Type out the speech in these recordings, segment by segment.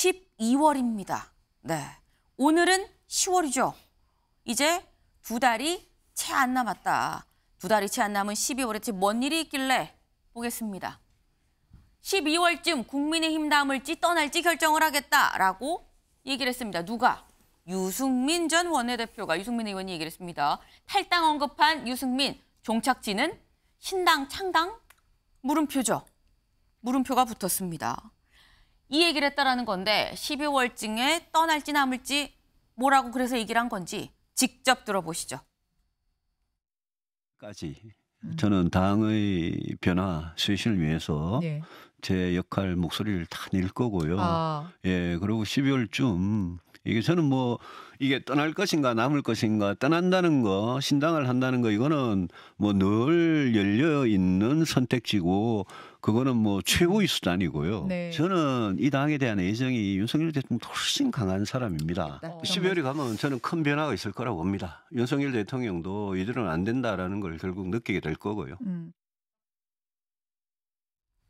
12월입니다. 네. 오늘은 10월이죠. 이제 두 달이 채 안 남았다. 두 달이 채 안 남은 12월에 뭔 일이 있길래 보겠습니다. 12월쯤 국민의힘 남을지 떠날지 결정을 하겠다라고 얘기를 했습니다. 누가? 유승민 전 원내대표가 유승민 의원이 얘기를 했습니다. 탈당 언급한 유승민 종착지는 신당 창당 물음표죠. 물음표가 붙었습니다. 이 얘기를 했다라는 건데 12월쯤에 떠날지 남을지 뭐라고 그래서 얘기를 한 건지 직접 들어보시죠. 까지 음. 저는 당의 변화 수신을 위해서 네. 제 역할 목소리를 다 낼 거고요. 아. 예, 그리고 12월쯤 이게 저는 뭐 이게 떠날 것인가 남을 것인가 떠난다는 거 신당을 한다는 거 이거는 뭐 늘 열려 있는 선택지고 그거는 뭐최고의 수단이고요. 네. 저는 이 당에 대한 애정이 윤석열 대통령 훨씬 강한 사람입니다. 어. 12월이 가면 저는 큰 변화가 있을 거라고 봅니다. 윤석열 대통령도 이들은안 된다라는 걸 결국 느끼게 될 거고요. 음.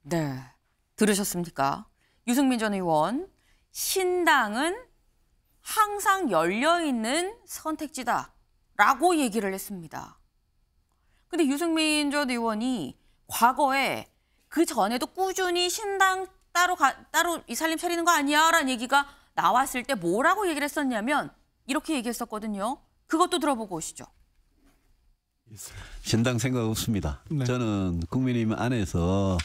네. 들으셨습니까? 유승민 전 의원, 신당은 항상 열려있는 선택지다라고 얘기를 했습니다. 근데 유승민 전 의원이 과거에 그 전에도 꾸준히 신당 따로 가, 따로 이 살림 차리는 거 아니야라는 얘기가 나왔을 때 뭐라고 얘기를 했었냐면 이렇게 얘기했었거든요. 그것도 들어보고 오시죠. 신당 생각 없습니다. 네. 저는 국민의힘 안에서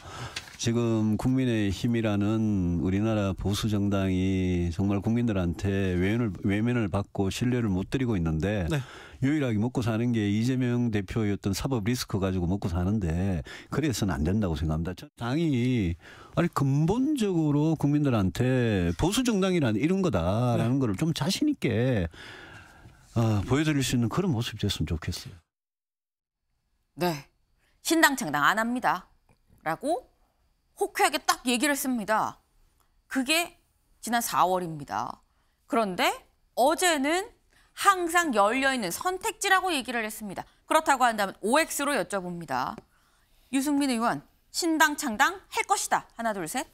지금 국민의힘이라는 우리나라 보수 정당이 정말 국민들한테 외면을 외면을 받고 신뢰를 못 드리고 있는데 네. 유일하게 먹고 사는 게 이재명 대표의 어떤 사법 리스크 가지고 먹고 사는데 그래서는 안 된다고 생각합니다. 당이 아니 근본적으로 국민들한테 보수 정당이라 이런 거다라는 네. 거를 좀 자신 있게 아, 보여드릴 수 있는 그런 모습이 됐으면 좋겠어요. 네. 신당 창당 안 합니다. 라고 호쾌하게 딱 얘기를 했니다 그게 지난 4월입니다. 그런데 어제는 항상 열려있는 선택지라고 얘기를 했습니다. 그렇다고 한다면 OX로 여쭤봅니다. 유승민 의원, 신당 창당 할 것이다. 하나, 둘, 셋.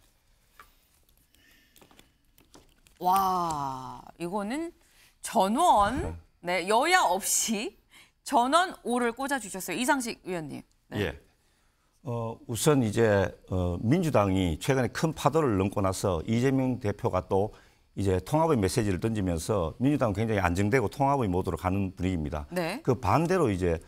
와, 이거는 전원, 네, 여야 없이 전원 오를 꽂아주셨어요. 이상식 의원님. 네. 예. 어, 우선 이제 어, 민주당이 최근에 큰 파도를 넘고 나서 이재명 대표가 또 이제 통합의 메시지를 던지면서 민주당은 굉장히 안정되고 통합의 모드로 가는 분위기입니다. 네. 그 반대로 이제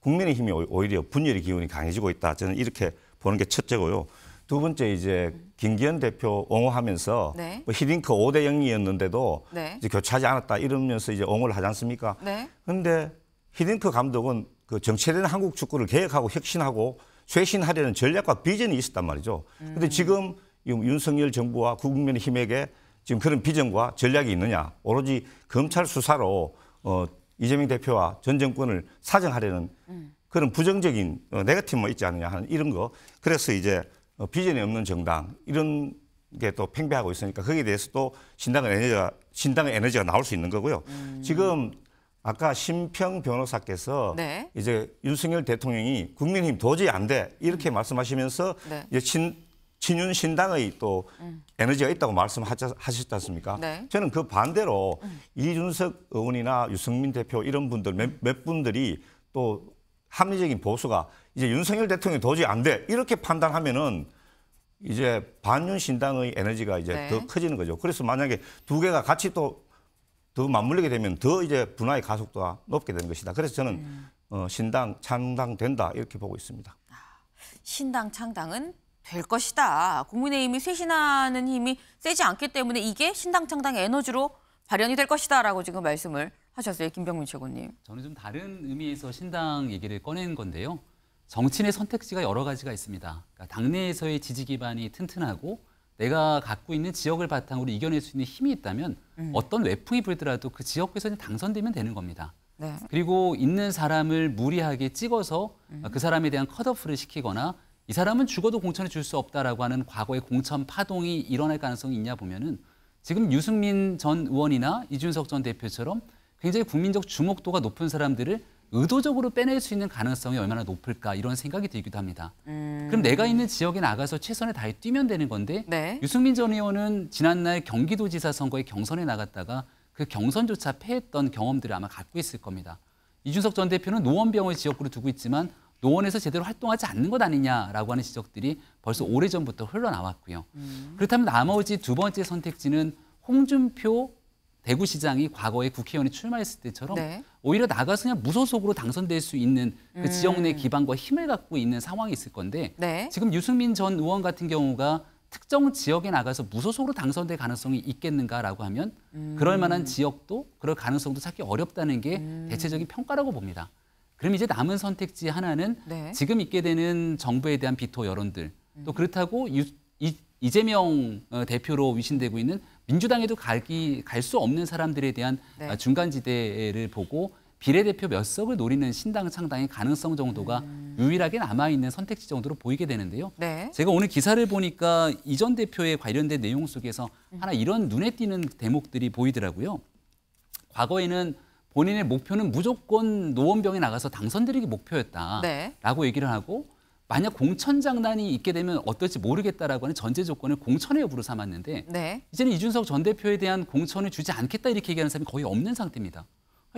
국민의힘이 오히려 분열의 기운이 강해지고 있다. 저는 이렇게 보는 게 첫째고요. 두 번째 이제 김기현 대표 옹호하면서 네. 뭐 히딩크 5대 0이었는데도 네. 이제 교차하지 않았다 이러면서 이제 옹호를 하지 않습니까? 그런데 네. 히딩크 감독은 그 정체된 한국 축구를 계획하고 혁신하고 쇄신하려는 전략과 비전이 있었단 말이죠. 그런데 음. 지금 윤석열 정부와 국민의힘에게 지금 그런 비전과 전략이 있느냐. 오로지 검찰 수사로 어, 이재명 대표와 전 정권을 사정하려는 음. 그런 부정적인 어, 네거티브만 있지 않느냐 하는 이런 거. 그래서 이제 어, 비전이 없는 정당 이런 게 또 팽배하고 있으니까 거기에 대해서 또 신당의 에너지가 신당의 에너지가 나올 수 있는 거고요. 음. 지금 아까 심평 변호사께서 네. 이제 윤석열 대통령이 국민의힘 도저히 안 돼 이렇게 음. 말씀하시면서 네. 이제 친 친윤 신당의 또 음. 에너지가 있다고 말씀하셨지 않습니까? 네. 저는 그 반대로 음. 이준석 의원이나 유승민 대표 이런 분들 몇, 몇 분들이 또 합리적인 보수가 이제 윤석열 대통령이 도저히 안 돼. 이렇게 판단하면은 이제 반윤 신당의 에너지가 이제 네. 더 커지는 거죠. 그래서 만약에 두 개가 같이 또 더 맞물리게 되면 더 이제 분화의 가속도가 높게 되는 것이다. 그래서 저는 음. 어, 신당 창당된다 이렇게 보고 있습니다. 아, 신당 창당은 될 것이다. 국민의힘이 쇄신하는 힘이 세지 않기 때문에 이게 신당 창당 에너지로 발현이 될 것이다라고 지금 말씀을 하셨어요. 김병민 최고님. 저는 좀 다른 의미에서 신당 얘기를 꺼낸 건데요. 정치인의 선택지가 여러 가지가 있습니다. 그러니까 당내에서의 지지 기반이 튼튼하고 내가 갖고 있는 지역을 바탕으로 이겨낼 수 있는 힘이 있다면 음. 어떤 외풍이 불더라도 그지역에서 당선되면 되는 겁니다. 네. 그리고 있는 사람을 무리하게 찍어서 음. 그 사람에 대한 컷오프를 시키거나 이 사람은 죽어도 공천을 줄수 없다라고 하는 과거의 공천 파동이 일어날 가능성이 있냐 보면은 지금 유승민 전 의원이나 이준석 전 대표처럼 굉장히 국민적 주목도가 높은 사람들을 의도적으로 빼낼 수 있는 가능성이 얼마나 높을까 이런 생각이 들기도 합니다. 음... 그럼 내가 있는 지역에 나가서 최선을 다해 뛰면 되는 건데 네. 유승민 전 의원은 지난날 경기도지사 선거에 경선에 나갔다가 그 경선조차 패했던 경험들을 아마 갖고 있을 겁니다. 이준석 전 대표는 노원병을 지역구로 두고 있지만 노원에서 제대로 활동하지 않는 것 아니냐라고 하는 지적들이 벌써 음. 오래전부터 흘러나왔고요. 음. 그렇다면 나머지 두 번째 선택지는 홍준표 대구시장이 과거에 국회의원에 출마했을 때처럼 네. 오히려 나가서 그냥 무소속으로 당선될 수 있는 그 음. 지역 내 기반과 힘을 갖고 있는 상황이 있을 건데 네. 지금 유승민 전 의원 같은 경우가 특정 지역에 나가서 무소속으로 당선될 가능성이 있겠는가라고 하면 음. 그럴 만한 지역도 그럴 가능성도 찾기 어렵다는 게 음. 대체적인 평가라고 봅니다. 그럼 이제 남은 선택지 하나는 네. 지금 있게 되는 정부에 대한 비토 여론들 음. 또 그렇다고 유, 이, 이재명 어, 대표로 위신되고 있는 민주당에도 갈기 갈 수 없는 사람들에 대한 네. 아, 중간지대를 보고 비례대표 몇 석을 노리는 신당 창당의 가능성 정도가 음. 유일하게 남아있는 선택지 정도로 보이게 되는데요. 네. 제가 오늘 기사를 보니까 이전 대표에 관련된 내용 속에서 음. 하나 이런 눈에 띄는 대목들이 보이더라고요. 과거에는 본인의 목표는 무조건 노원병에 나가서 당선드리기 목표였다라고 네. 얘기를 하고 만약 공천 장난이 있게 되면 어떨지 모르겠다라고 하는 전제 조건을 공천의 여부로 삼았는데 네. 이제는 이준석 전 대표에 대한 공천을 주지 않겠다 이렇게 얘기하는 사람이 거의 없는 상태입니다.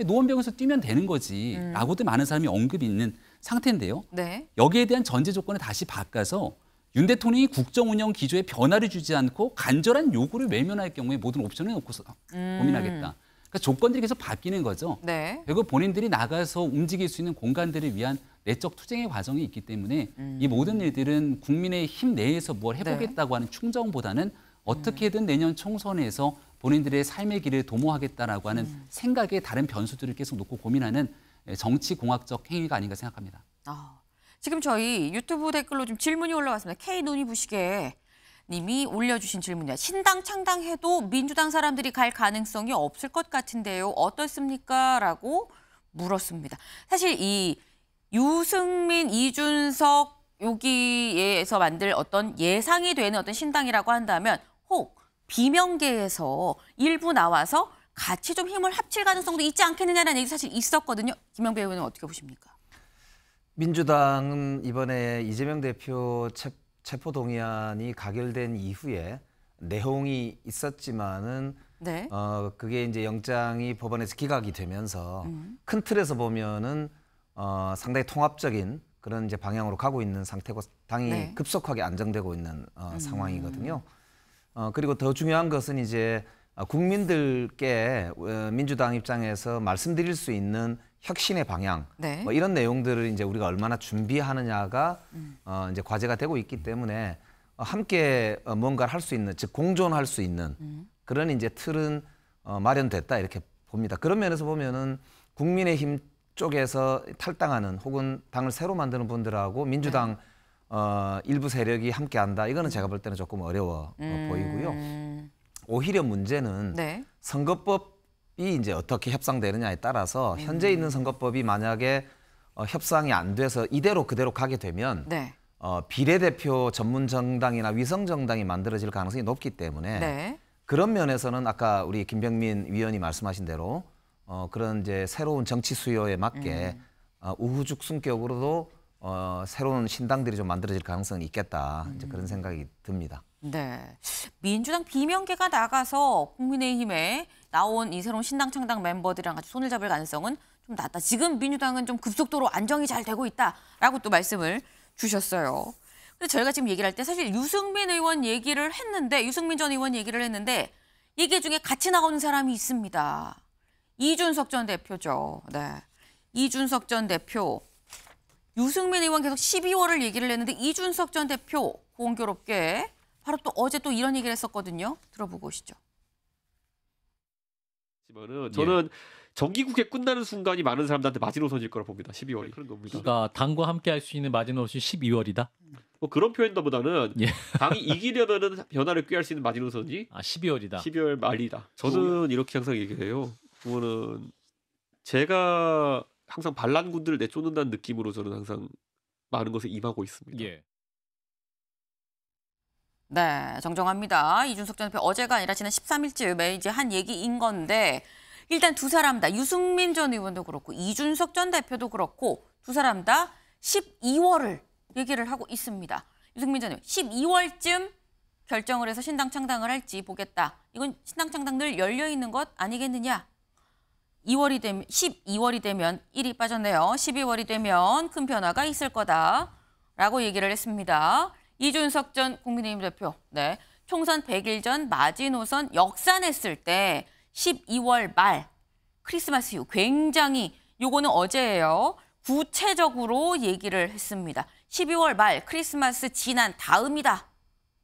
노원병에서 뛰면 되는 거지라고도 음. 많은 사람이 언급이 있는 상태인데요. 네. 여기에 대한 전제 조건을 다시 바꿔서 윤 대통령이 국정 운영 기조에 변화를 주지 않고 간절한 요구를 외면할 경우에 모든 옵션을 놓고서 음. 고민하겠다. 그러니까 조건들이 계속 바뀌는 거죠. 네. 그리고 본인들이 나가서 움직일 수 있는 공간들을 위한 내적 투쟁의 과정이 있기 때문에 음. 이 모든 일들은 국민의 힘 내에서 뭘 네. 해보겠다고 네. 하는 충정보다는 어떻게든 내년 총선에서 본인들의 삶의 길을 도모하겠다라고 하는 음. 생각에 다른 변수들을 계속 놓고 고민하는 예, 정치 공학적 행위가 아닌가 생각합니다. 아, 지금 저희 유튜브 댓글로 좀 질문이 올라왔습니다. K 눈이 부시게 님이 올려주신 질문이야. 신당 창당해도 민주당 사람들이 갈 가능성이 없을 것 같은데요. 어떻습니까? 라고 물었습니다. 사실 이 유승민, 이준석 여기에서 만들 어떤 예상이 되는 어떤 신당이라고 한다면 혹 비명계에서 일부 나와서 같이 좀 힘을 합칠 가능성도 있지 않겠느냐는 얘기 사실 있었거든요. 김영배 의원은 어떻게 보십니까? 민주당은 이번에 이재명 대표 책 체포 동의안이 가결된 이후에 내용이 있었지만은 네. 어 그게 이제 영장이 법원에서 기각이 되면서 음. 큰 틀에서 보면은 어 상당히 통합적인 그런 이제 방향으로 가고 있는 상태고 당이 네. 급속하게 안정되고 있는 어, 음. 상황이거든요. 어 그리고 더 중요한 것은 이제 어, 국민들께 어, 민주당 입장에서 말씀드릴 수 있는 혁신의 방향 네. 뭐 이런 내용들을 이제 우리가 얼마나 준비하느냐가 음. 어, 이제 과제가 되고 있기 때문에 어, 함께 어, 뭔가를 할 수 있는 즉 공존할 수 있는 음. 그런 이제 틀은 어, 마련됐다 이렇게 봅니다. 그런 면에서 보면은 국민의힘 쪽에서 탈당하는 혹은 당을 새로 만드는 분들하고 민주당 네. 어, 일부 세력이 함께한다 이거는 제가 볼 때는 조금 어려워 어, 음. 보이고요. 오히려 문제는 네. 선거법 이제 어떻게 협상되느냐에 따라서 음. 현재 있는 선거법이 만약에 어, 협상이 안 돼서 이대로 그대로 가게 되면 네. 어, 비례대표 전문 정당이나 위성 정당이 만들어질 가능성이 높기 때문에 네. 그런 면에서는 아까 우리 김병민 위원이 말씀하신 대로 어, 그런 이제 새로운 정치 수요에 맞게 음. 어, 우후죽순격으로도 어, 새로운 신당들이 좀 만들어질 가능성이 있겠다 음. 이제 그런 음. 생각이 듭니다. 네, 민주당 비명계가 나가서 국민의힘에 나온 이 새로운 신당 창당 멤버들이랑 같이 손을 잡을 가능성은 좀 낮다. 지금 민주당은 좀 급속도로 안정이 잘 되고 있다라고 또 말씀을 주셨어요. 근데 저희가 지금 얘기를 할 때 사실 유승민 의원 얘기를 했는데 유승민 전 의원 얘기를 했는데 얘기 중에 같이 나오는 사람이 있습니다. 이준석 전 대표죠. 네. 이준석 전 대표. 유승민 의원 계속 12월을 얘기를 했는데 이준석 전 대표 공교롭게 바로 또 어제 또 이런 얘기를 했었거든요. 들어보고 오시죠. 지만은 예. 저는 정기국회 끝나는 순간이 많은 사람들한테 마지노선일 거라 봅니다. 12월이 그런 겁니다. 그러니까 당과 함께 할 수 있는 마지노선이 12월이다. 뭐 그런 표현보다는 예. 당이 이기려면은 변화를 꾀할 수 있는 마지노선이 아 12월이다. 12월 말이다. 저는 뭐 이렇게 항상 얘기해요. 그거는 제가 항상 반란군들을 내쫓는다는 느낌으로 저는 항상 많은 것에 임하고 있습니다. 예. 네, 정정합니다. 이준석 전 대표 어제가 아니라 지난 1 3일째 매일 제한 얘기인 건데 일단 두 사람 다 유승민 전 의원도 그렇고 이준석 전 대표도 그렇고 두 사람 다 12월을 얘기를 하고 있습니다. 유승민 전 의원 12월쯤 결정을 해서 신당 창당을 할지 보겠다. 이건 신당 창당 늘 열려 있는 것 아니겠느냐? 2월이 되면 12월이 되면 1이 빠졌네요. 12월이 되면 큰 변화가 있을 거다라고 얘기를 했습니다. 이준석 전 국민의힘 대표 네, 총선 100일 전 마지노선 역산했을 때 12월 말 크리스마스 이후 굉장히 요거는 어제예요. 구체적으로 얘기를 했습니다. 12월 말 크리스마스 지난 다음이다.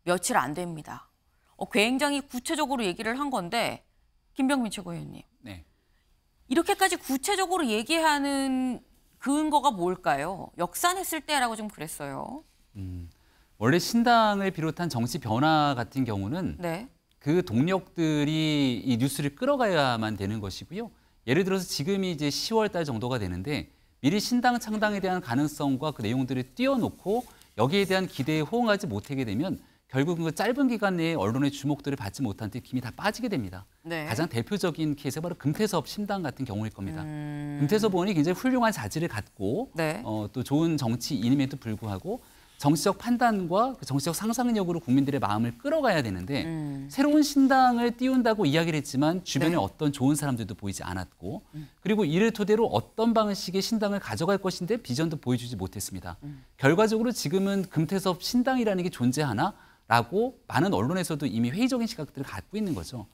며칠 안 됩니다. 어, 굉장히 구체적으로 얘기를 한 건데 김병민 최고위원님. 네. 이렇게까지 구체적으로 얘기하는 근거가 뭘까요? 역산했을 때라고 좀 그랬어요. 음, 원래 신당을 비롯한 정치 변화 같은 경우는 네. 그 동력들이 이 뉴스를 끌어가야만 되는 것이고요. 예를 들어서 지금이 이제 10월 달 정도가 되는데 미리 신당 창당에 대한 가능성과 그 내용들을 띄워놓고 여기에 대한 기대에 호응하지 못하게 되면 결국은 그 짧은 기간 내에 언론의 주목들을 받지 못한 듯김이다 빠지게 됩니다. 네. 가장 대표적인 케이스가 바로 금태섭 신당 같은 경우일 겁니다. 음... 금태섭 의원이 굉장히 훌륭한 자질을 갖고 네. 어, 또 좋은 정치인임에도 불구하고 정치적 판단과 그 정치적 상상력으로 국민들의 마음을 끌어가야 되는데 음. 새로운 신당을 띄운다고 이야기를 했지만 주변에 네. 어떤 좋은 사람들도 보이지 않았고 음. 그리고 이를 토대로 어떤 방식의 신당을 가져갈 것인데 비전도 보여주지 못했습니다. 음. 결과적으로 지금은 금태섭 신당이라는 게 존재하나? 라고 많은 언론에서도 이미 회의적인 시각들을 갖고 있는 거죠.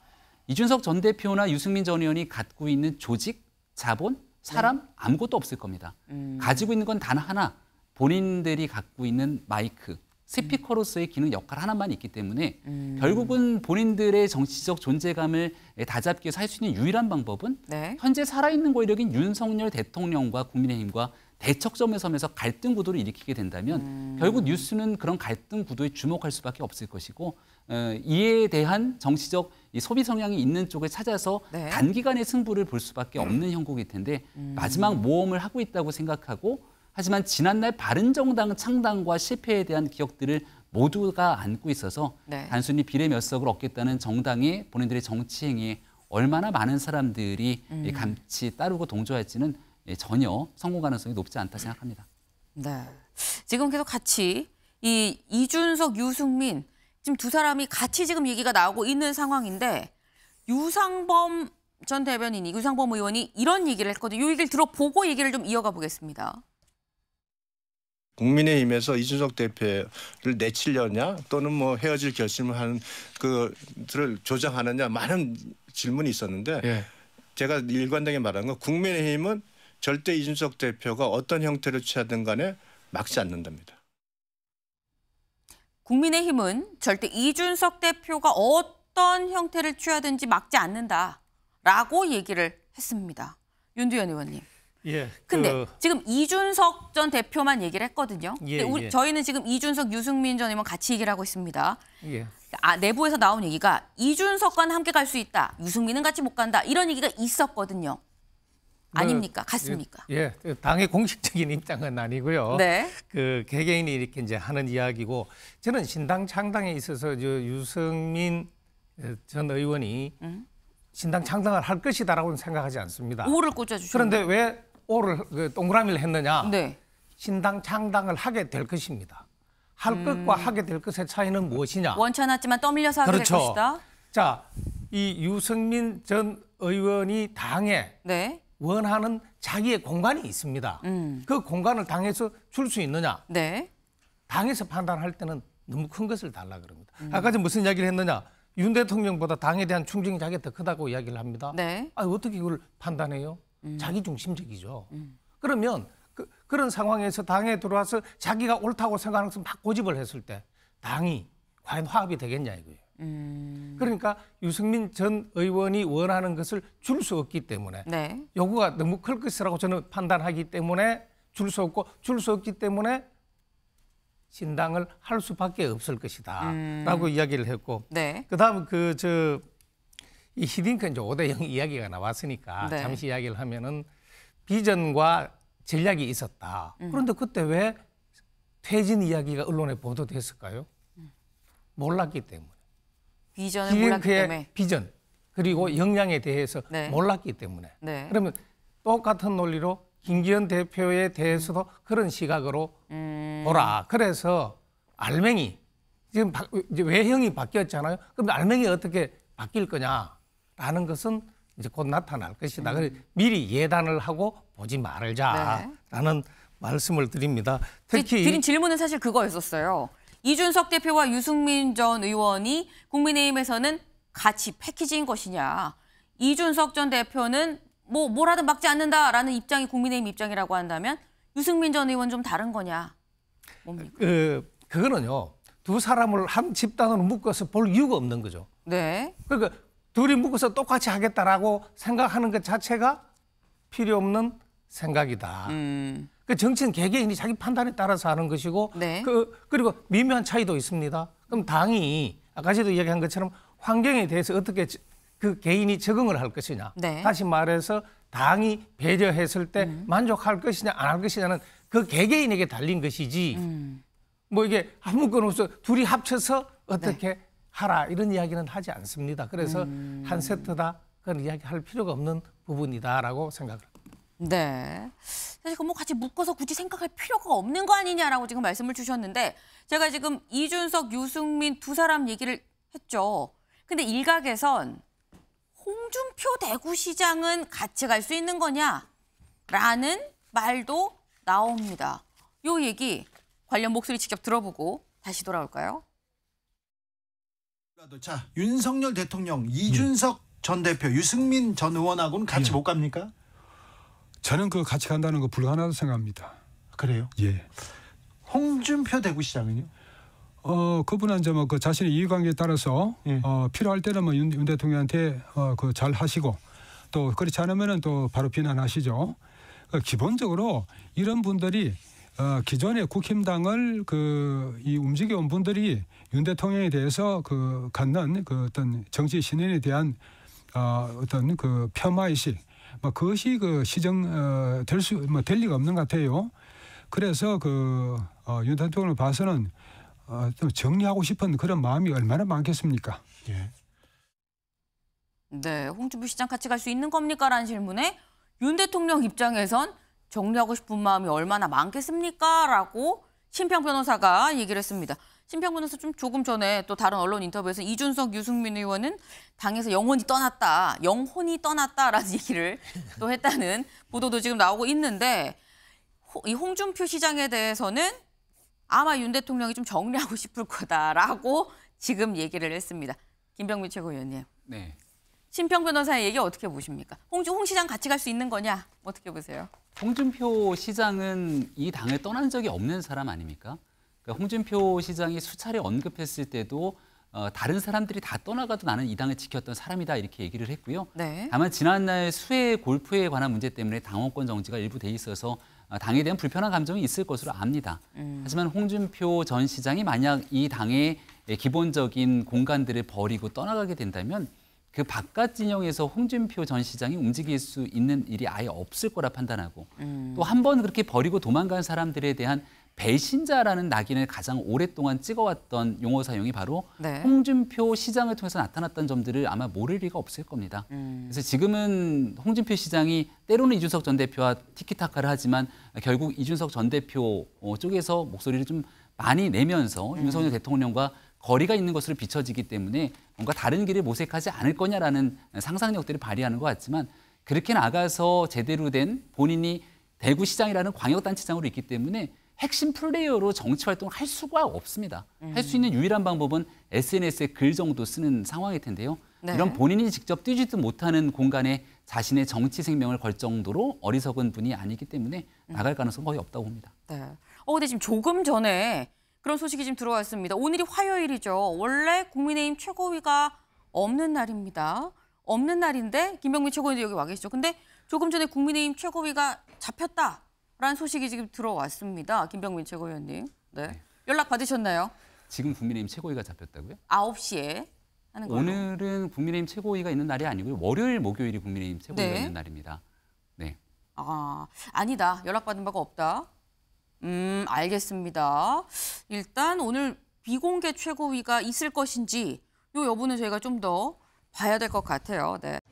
이준석 전 대표나 유승민 전 의원이 갖고 있는 조직, 자본, 사람 네. 아무것도 없을 겁니다. 음. 가지고 있는 건 단 하나 본인들이 갖고 있는 마이크, 스피커로서의 기능 역할 하나만 있기 때문에 음. 결국은 본인들의 정치적 존재감을 다잡기 위해서 할 수 있는 유일한 방법은 네. 현재 살아있는 권력인 윤석열 대통령과 국민의힘과 대척점에 서면서 갈등 구도를 일으키게 된다면 음. 결국 뉴스는 그런 갈등 구도에 주목할 수밖에 없을 것이고 어, 이에 대한 정치적 이 소비 성향이 있는 쪽을 찾아서 네. 단기간의 승부를 볼 수밖에 없는 형국일 텐데 음. 마지막 모험을 하고 있다고 생각하고 하지만 지난날 바른정당 창당과 실패에 대한 기억들을 모두가 안고 있어서 네. 단순히 비례 몇 석을 얻겠다는 정당이 본인들의 정치 행위에 얼마나 많은 사람들이 음. 감치 따르고 동조할지는 예, 전혀 성공 가능성이 높지 않다 생각합니다. 네. 지금 계속 같이 이 이준석, 유승민 지금 두 사람이 같이 지금 얘기가 나오고 있는 상황인데 유상범 전 대변인이 유상범 의원이 이런 얘기를 했거든요. 이 얘기를 들어보고 얘기를 좀 이어가 보겠습니다. 국민의힘에서 이준석 대표를 내치려냐 또는 뭐 헤어질 결심을 하는 그들을 조장하느냐 많은 질문이 있었는데 예. 제가 일관되게 말한 건 국민의힘은 절대 이준석 대표가 어떤 형태를 취하든 간에 막지 않는답니다. 국민의힘은 절대 이준석 대표가 어떤 형태를 취하든지 막지 않는다라고 얘기를 했습니다. 윤두현 의원님. 예. 근데 그... 지금 이준석 전 대표만 얘기를 했거든요. 예, 우리, 예. 저희는 지금 이준석, 유승민 전 의원 같이 얘기를 하고 있습니다. 예. 아, 내부에서 나온 얘기가 이준석과는 함께 갈 수 있다. 유승민은 같이 못 간다. 이런 얘기가 있었거든요. 네. 아닙니까? 같습니까? 예, 예, 당의 공식적인 입장은 아니고요. 네. 그 개개인이 이렇게 이제 하는 이야기고 저는 신당 창당에 있어서 저 유승민 전 의원이 음? 신당 창당을 할 것이다라고는 생각하지 않습니다. 오를 꽂아주셨 그런데 왜 오를 그 동그라미를 했느냐 네. 신당 창당을 하게 될 것입니다. 할 음. 것과 하게 될 것의 차이는 무엇이냐? 원천았지만 떠밀려서 하게 그렇죠. 될 것이다. 자, 이 유승민 전 의원이 당에 네. 원하는 자기의 공간이 있습니다. 음. 그 공간을 당에서 줄 수 있느냐? 네. 당에서 판단할 때는 너무 큰 것을 달라 그럽니다. 음. 아까 전 무슨 이야기를 했느냐? 윤 대통령보다 당에 대한 충정이 자기가 더 크다고 이야기를 합니다. 네. 아, 어떻게 그걸 판단해요? 음. 자기 중심적이죠. 음. 그러면 그, 그런 상황에서 당에 들어와서 자기가 옳다고 생각하는 것을 막 고집을 했을 때 당이 과연 화합이 되겠냐 이거예요. 음. 그러니까 유승민 전 의원이 원하는 것을 줄 수 없기 때문에 네. 요구가 너무 클 것이라고 저는 판단하기 때문에 줄 수 없고 줄 수 없기 때문에 신당을 할 수밖에 없을 것이다라고 음. 이야기를 했고 네. 그다음 그저 이 히딩크 이제 5대0 이야기가 나왔으니까 네. 잠시 이야기를 하면은 비전과 전략이 있었다. 음. 그런데 그때 왜 퇴진 이야기가 언론에 보도됐을까요? 음. 몰랐기 때문에. 비전을 몰랐기 때문에. 비전 그리고 음. 역량에 대해서 네. 몰랐기 때문에. 네. 그러면 똑같은 논리로 김기현 대표에 대해서도 음. 그런 시각으로 음. 보라. 그래서 알맹이 지금 바, 이제 외형이 바뀌었잖아요. 그럼 알맹이 어떻게 바뀔 거냐? 라는 것은 이제 곧 나타날 것이다. 음. 미리 예단을 하고 보지 말자라는 네. 말씀을 드립니다. 그 특히 드린 질문은 사실 그거였었어요. 이준석 대표와 유승민 전 의원이 국민의힘에서는 같이 패키지인 것이냐. 이준석 전 대표는 뭐 뭐라든 막지 않는다라는 입장이 국민의힘 입장이라고 한다면 유승민 전 의원 좀 다른 거냐? 뭡니까? 그 그거는요. 두 사람을 한 집단으로 묶어서 볼 이유가 없는 거죠. 네. 그러니까 둘이 묶어서 똑같이 하겠다라고 생각하는 것 자체가 필요 없는 생각이다. 음. 그 정치는 개개인이 자기 판단에 따라서 하는 것이고 네. 그 그리고 미묘한 차이도 있습니다. 그럼 당이 아까 도이기한 것처럼 환경에 대해서 어떻게 그 개인이 적응을 할 것이냐. 네. 다시 말해서 당이 배려했을 때 음. 만족할 것이냐 안 할 것이냐는 그 개개인에게 달린 것이지. 음. 뭐 이게 아무거나 없어 둘이 합쳐서 어떻게 네. 하라 이런 이야기는 하지 않습니다. 그래서 음. 한 세트다 그런 이야기할 필요가 없는 부분이다라고 생각을 합니다. 네. 사실 그뭐 같이 묶어서 굳이 생각할 필요가 없는 거 아니냐라고 지금 말씀을 주셨는데 제가 지금 이준석, 유승민 두 사람 얘기를 했죠. 근데 일각에선 홍준표 대구시장은 같이 갈 수 있는 거냐라는 말도 나옵니다. 요 얘기 관련 목소리 직접 들어보고 다시 돌아올까요? 자 윤석열 대통령 이준석 예. 전 대표 유승민 전 의원하고는 같이 예. 못 갑니까? 저는 그 같이 간다는 거 불가능하다고 생각합니다. 그래요? 예. 홍준표 대구시장은요? 어 그분은 이제 뭐그 자신의 이해관계에 따라서 예. 어 필요할 때는 뭐윤 윤 대통령한테 어그 잘 하시고 또 그렇지 않으면은 또 바로 비난하시죠. 그러니까 기본적으로 이런 분들이 어, 기존의 국힘당을 그이 움직여온 분들이 윤 대통령에 대해서 그 갖는 그 어떤 정치 신인에 대한 어, 어떤 그 폄하의식 뭐 그것이 그 시정 어, 될수뭐될 뭐 리가 없는 것 같아요. 그래서 그윤 어, 대통령을 봐서는 어, 좀 정리하고 싶은 그런 마음이 얼마나 많겠습니까? 예. 네, 홍준표 시장 같이 갈 수 있는 겁니까라는 질문에 윤 대통령 입장에선 정리하고 싶은 마음이 얼마나 많겠습니까? 라고 심평 변호사가 얘기를 했습니다. 심평 변호사 좀 조금 전에 또 다른 언론 인터뷰에서 이준석, 유승민 의원은 당에서 영혼이 떠났다, 영혼이 떠났다라는 얘기를 또 했다는 보도도 지금 나오고 있는데 이 홍준표 시장에 대해서는 아마 윤 대통령이 좀 정리하고 싶을 거다라고 지금 얘기를 했습니다. 김병민 최고위원님. 네. 심평 변호사의 얘기 어떻게 보십니까? 홍, 홍 시장 같이 갈 수 있는 거냐? 어떻게 보세요? 홍준표 시장은 이 당을 떠난 적이 없는 사람 아닙니까? 그러니까 홍준표 시장이 수차례 언급했을 때도 어, 다른 사람들이 다 떠나가도 나는 이 당을 지켰던 사람이다 이렇게 얘기를 했고요. 네. 다만 지난날 수해 골프에 관한 문제 때문에 당원권 정지가 일부 돼 있어서 어, 당에 대한 불편한 감정이 있을 것으로 압니다. 음. 하지만 홍준표 전 시장이 만약 이 당의 기본적인 공간들을 버리고 떠나가게 된다면 그 바깥 진영에서 홍준표 전 시장이 움직일 수 있는 일이 아예 없을 거라 판단하고 음. 또한 번 그렇게 버리고 도망간 사람들에 대한 배신자라는 낙인을 가장 오랫동안 찍어왔던 용어 사용이 바로 네. 홍준표 시장을 통해서 나타났던 점들을 아마 모를 리가 없을 겁니다. 음. 그래서 지금은 홍준표 시장이 때로는 이준석 전 대표와 티키타카를 하지만 결국 이준석 전 대표 어, 쪽에서 목소리를 좀 많이 내면서 음. 윤석열 대통령과 거리가 있는 것으로 비춰지기 때문에 뭔가 다른 길을 모색하지 않을 거냐라는 상상력들을 발휘하는 것 같지만 그렇게 나가서 제대로 된 본인이 대구시장이라는 광역단체장으로 있기 때문에 핵심 플레이어로 정치 활동을 할 수가 없습니다. 음. 할수 있는 유일한 방법은 SNS에 글 정도 쓰는 상황일 텐데요. 네. 이런 본인이 직접 뛰지도 못하는 공간에 자신의 정치 생명을 걸 정도로 어리석은 분이 아니기 때문에 음. 나갈 가능성 거의 없다고 봅니다. 네. 어, 근데 지금 조금 전에 그런 소식이 지금 들어왔습니다. 오늘이 화요일이죠. 원래 국민의힘 최고위가 없는 날입니다. 없는 날인데 김병민 최고위도 여기 와 계시죠. 근데 조금 전에 국민의힘 최고위가 잡혔다라는 소식이 지금 들어왔습니다. 김병민 최고위원님. 네. 네. 연락 받으셨나요? 지금 국민의힘 최고위가 잡혔다고요? 9시에 하는 거 오늘은 국민의힘 최고위가 있는 날이 아니고요. 월요일, 목요일이 국민의힘 최고위가 네. 있는 날입니다. 네. 아, 아니다. 연락받은 바가 없다. 음, 알겠습니다. 일단 오늘 비공개 최고위가 있을 것인지 요 여부는 저희가 좀 더 봐야 될 것 같아요. 네.